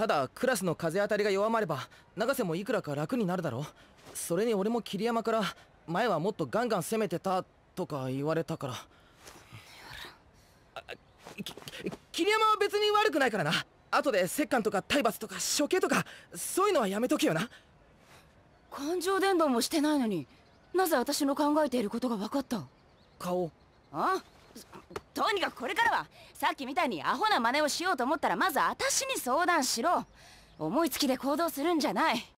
ただクラスの風当たりが弱まれば永瀬もいくらか楽になるだろそれに俺も桐山から前はもっとガンガン攻めてたとか言われたから桐山は別に悪くないからな後で折檻とか体罰とか処刑とかそういうのはやめとけよな感情伝導もしてないのになぜ私の考えていることが分かった顔あとにかくこれからはさっきみたいにアホな真似をしようと思ったらまず私に相談しろ思いつきで行動するんじゃない